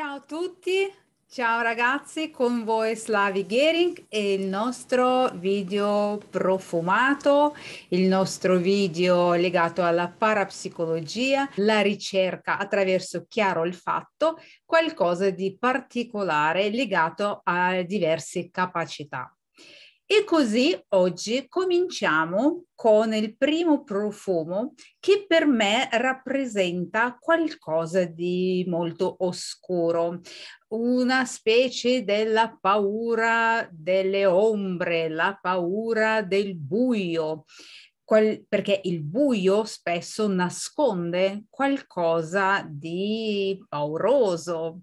Ciao a tutti, ciao ragazzi, con voi Slavi Gering e il nostro video profumato, il nostro video legato alla parapsicologia, la ricerca attraverso chiaro il fatto, qualcosa di particolare legato a diverse capacità. E così oggi cominciamo con il primo profumo che per me rappresenta qualcosa di molto oscuro, una specie della paura delle ombre, la paura del buio perché il buio spesso nasconde qualcosa di pauroso,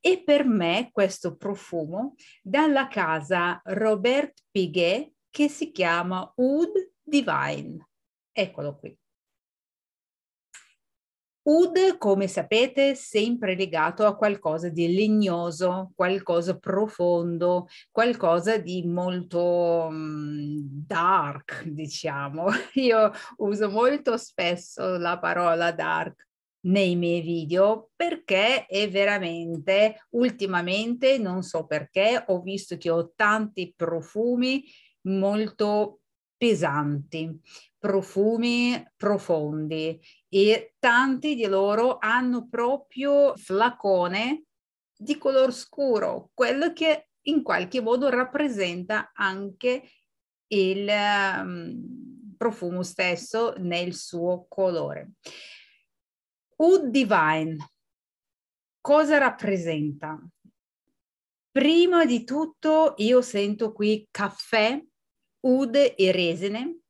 e per me questo profumo dalla casa Robert Piguet che si chiama Oud Divine. Eccolo qui. Oud, come sapete, sempre legato a qualcosa di legnoso, qualcosa profondo, qualcosa di molto mm, dark, diciamo. Io uso molto spesso la parola dark nei miei video perché è veramente ultimamente non so perché ho visto che ho tanti profumi molto pesanti profumi profondi e tanti di loro hanno proprio flacone di color scuro quello che in qualche modo rappresenta anche il um, profumo stesso nel suo colore Wood Divine cosa rappresenta? Prima di tutto io sento qui caffè, ud e resine,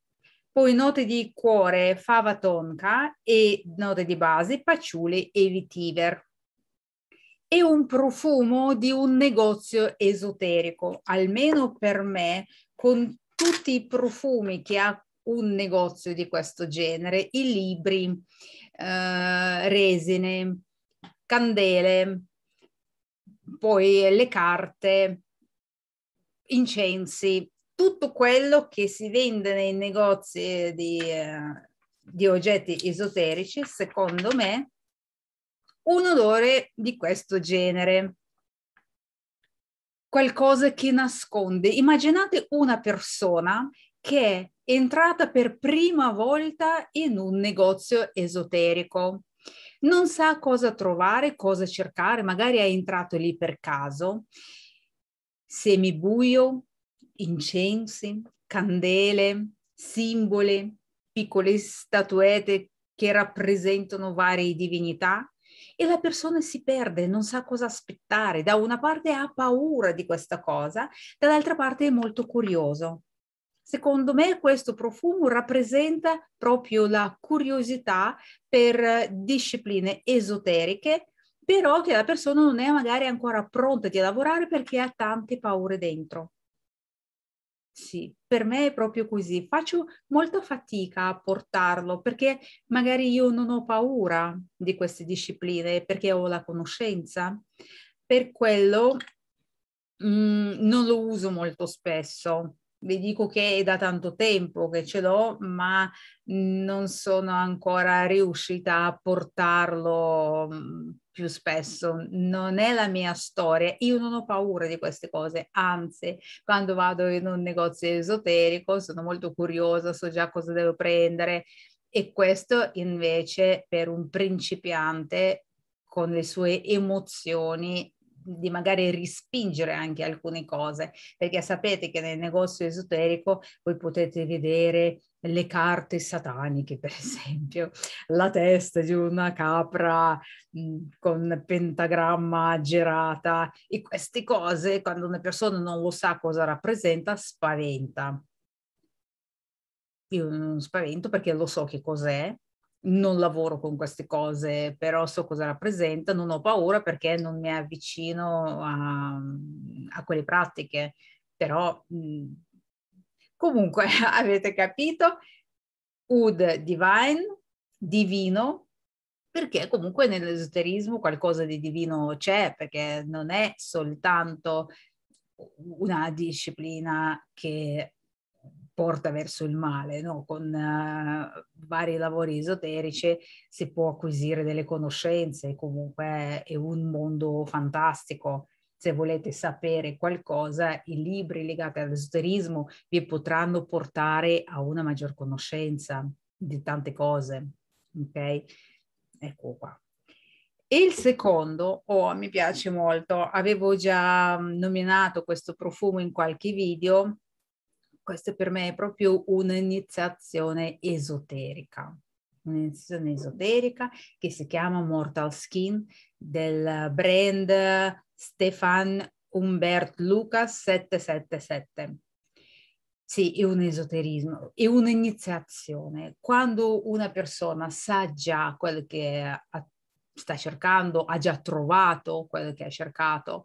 poi note di cuore, fava tonca e note di base, paciule e vitiver. E un profumo di un negozio esoterico, almeno per me, con tutti i profumi che ha un negozio di questo genere, i libri, eh, resine, candele, poi le carte, incensi, tutto quello che si vende nei negozi di, eh, di oggetti esoterici, secondo me, un odore di questo genere. Qualcosa che nasconde. Immaginate una persona che è entrata per prima volta in un negozio esoterico. Non sa cosa trovare, cosa cercare, magari è entrato lì per caso. Semibuio, incensi, candele, simboli, piccole statuette che rappresentano varie divinità e la persona si perde, non sa cosa aspettare. Da una parte ha paura di questa cosa, dall'altra parte è molto curioso. Secondo me questo profumo rappresenta proprio la curiosità per eh, discipline esoteriche, però che la persona non è magari ancora pronta di lavorare perché ha tante paure dentro. Sì, per me è proprio così. Faccio molta fatica a portarlo perché magari io non ho paura di queste discipline perché ho la conoscenza. Per quello mh, mm, non lo uso molto spesso vi dico che è da tanto tempo che ce l'ho, ma non sono ancora riuscita a portarlo mm, più spesso. Non è la mia storia. Io non ho paura di queste cose, anzi, quando vado in un negozio esoterico sono molto curiosa, so già cosa devo prendere. E questo invece per un principiante con le sue emozioni di magari rispingere anche alcune cose, perché sapete che nel negozio esoterico voi potete vedere le carte sataniche, per esempio, la testa di una capra mm, con pentagramma girata e queste cose, quando una persona non lo sa cosa rappresenta, spaventa. Io non spavento perché lo so che cos'è, non lavoro con queste cose, però so cosa rappresenta, non ho paura perché non mi avvicino a, a quelle pratiche, però mh, comunque avete capito, Ud divine, divino, perché comunque nell'esoterismo qualcosa di divino c'è, perché non è soltanto una disciplina che porta verso il male, no? con uh, vari lavori esoterici si può acquisire delle conoscenze, comunque è un mondo fantastico. Se volete sapere qualcosa, i libri legati all'esoterismo vi potranno portare a una maggior conoscenza di tante cose. Ok? Ecco qua. E il secondo, oh, mi piace molto, avevo già mm, nominato questo profumo in qualche video, questo per me è proprio un'iniziazione esoterica, un'iniziazione mm. esoterica che si chiama Mortal Skin del brand Stefan Humbert Lucas 777. Sì, è un esoterismo, è un'iniziazione. Quando una persona sa già quello che sta cercando, ha già trovato quello che ha cercato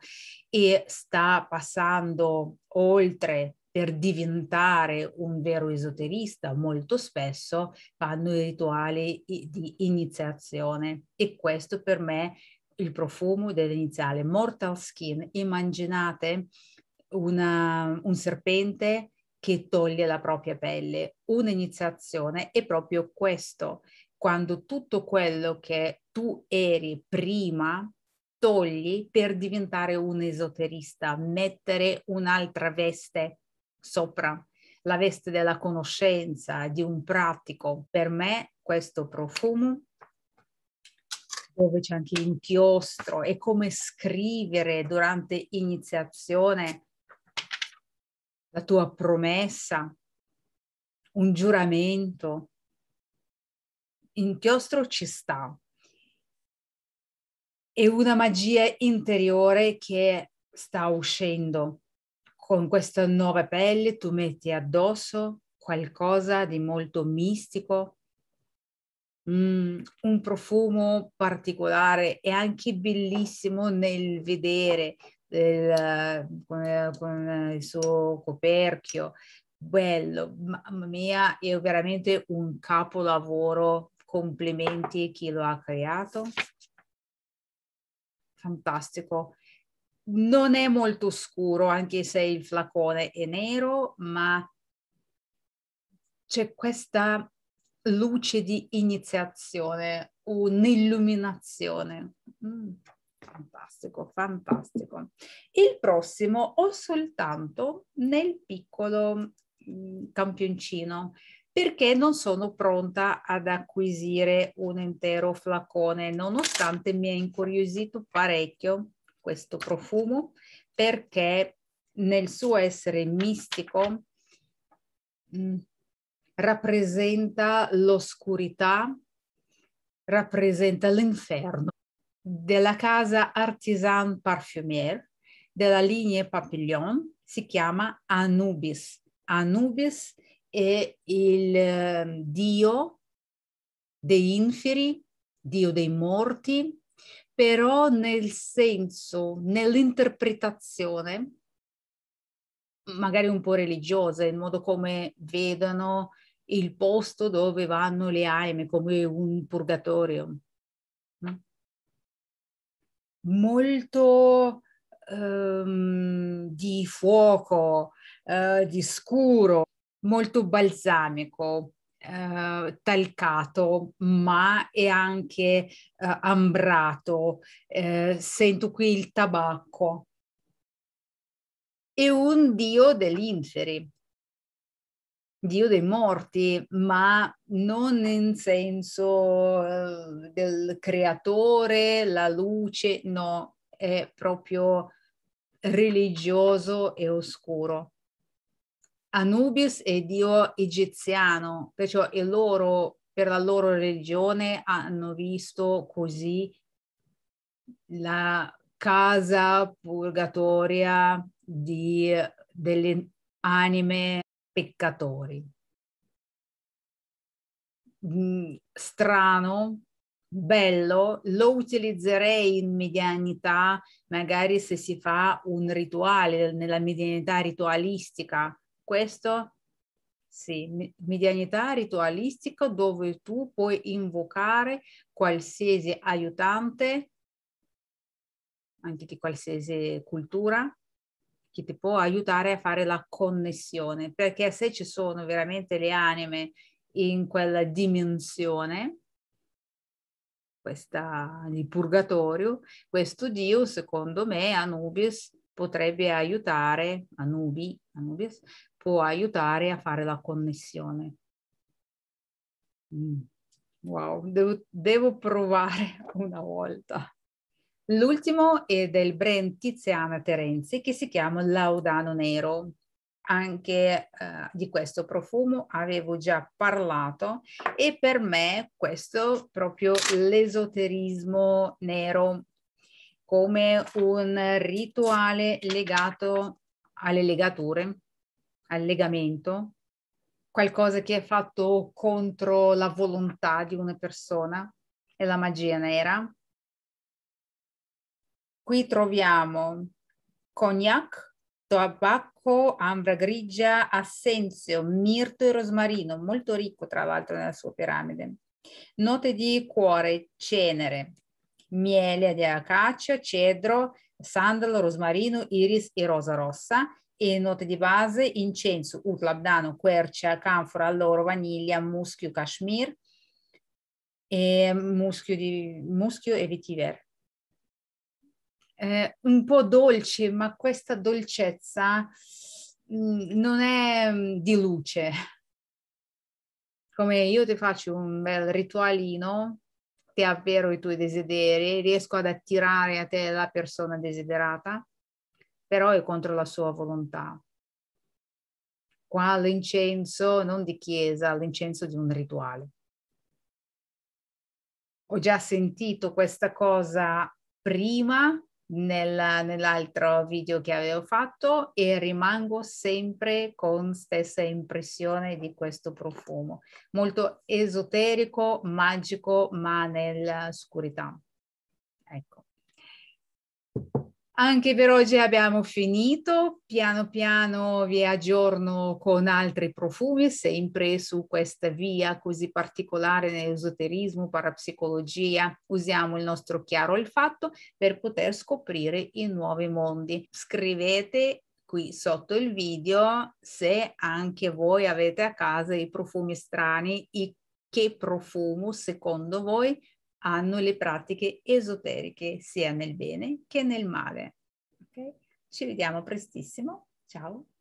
e sta passando oltre per diventare un vero esoterista molto spesso fanno i rituali di iniziazione e questo per me il profumo dell'iniziale Mortal Skin. Immaginate una, un serpente che toglie la propria pelle. Un'iniziazione è proprio questo, quando tutto quello che tu eri prima togli per diventare un esoterista, mettere un'altra veste sopra la veste della conoscenza di un pratico. Per me questo profumo dove c'è anche l'inchiostro e come scrivere durante iniziazione la tua promessa, un giuramento. Inchiostro ci sta. È una magia interiore che sta uscendo con queste nuove pelle tu metti addosso qualcosa di molto mistico, Mm, un profumo particolare e anche bellissimo nel vedere del, con, con, il suo coperchio. Bello, mamma mia, è veramente un capolavoro. Complimenti a chi lo ha creato. Fantastico non è molto scuro, anche se il flacone è nero, ma c'è questa luce di iniziazione, un'illuminazione. Mm, fantastico, fantastico. Il prossimo ho soltanto nel piccolo mm, campioncino perché non sono pronta ad acquisire un intero flacone, nonostante mi è incuriosito parecchio questo profumo perché nel suo essere mistico mm, rappresenta l'oscurità, rappresenta l'inferno della casa Artisan Parfumier della linea Papillon, si chiama Anubis. Anubis è il ehm, dio dei inferi, dio dei morti, però nel senso, nell'interpretazione, magari un po' religiosa, il modo come vedono il posto dove vanno le anime, come un purgatorio. Mm. Molto um, di fuoco, uh, di scuro, molto balsamico, eh, talcato, ma è anche eh, ambrato. Eh, sento qui il tabacco. È un dio degli inferi, dio dei morti, ma non in senso eh, del creatore, la luce, no, è proprio religioso e oscuro. Anubis è dio egiziano, perciò è loro, per la loro religione hanno visto così la casa purgatoria di, delle anime peccatori. Mm, strano, bello, lo utilizzerei in medianità, magari se si fa un rituale, nella medianità ritualistica, questo sì, medianità ritualistica dove tu puoi invocare qualsiasi aiutante, anche di qualsiasi cultura, che ti può aiutare a fare la connessione, perché se ci sono veramente le anime in quella dimensione, questa, il purgatorio, questo Dio, secondo me, Anubis, potrebbe aiutare, Anubi, Anubis, può aiutare a fare la connessione. Mm. Wow, devo, devo provare una volta. L'ultimo è del brand Tiziana Terenzi che si chiama Laudano Nero. Anche uh, di questo profumo avevo già parlato e per me questo è proprio l'esoterismo nero come un rituale legato alle legature al legamento, qualcosa che è fatto contro la volontà di una persona, è la magia nera. Qui troviamo cognac, tabacco, ambra grigia, assenzio, mirto e rosmarino, molto ricco tra l'altro nella sua piramide. Note di cuore, cenere, miele di acacia, cedro, sandalo, rosmarino, iris e rosa rossa e note di base incenso, ut, labdano, quercia, canfora, alloro, vaniglia, muschio, cashmere e muschio, di, muschio e vetiver. Eh, un po' dolce, ma questa dolcezza mh, mm, non è mh, mm, di luce. Come io ti faccio un bel ritualino, ti avvero i tuoi desideri, riesco ad attirare a te la persona desiderata però è contro la sua volontà. Qua l'incenso non di chiesa, l'incenso di un rituale. Ho già sentito questa cosa prima nella, nell'altro video che avevo fatto e rimango sempre con stessa impressione di questo profumo, molto esoterico, magico, ma nell'oscurità. Anche per oggi abbiamo finito, piano piano vi aggiorno con altri profumi, sempre su questa via così particolare nell'esoterismo, parapsicologia. Usiamo il nostro chiaro il fatto per poter scoprire i nuovi mondi. Scrivete qui sotto il video se anche voi avete a casa i profumi strani, i che profumo secondo voi hanno le pratiche esoteriche sia nel bene che nel male. Okay? Ci vediamo prestissimo. Ciao.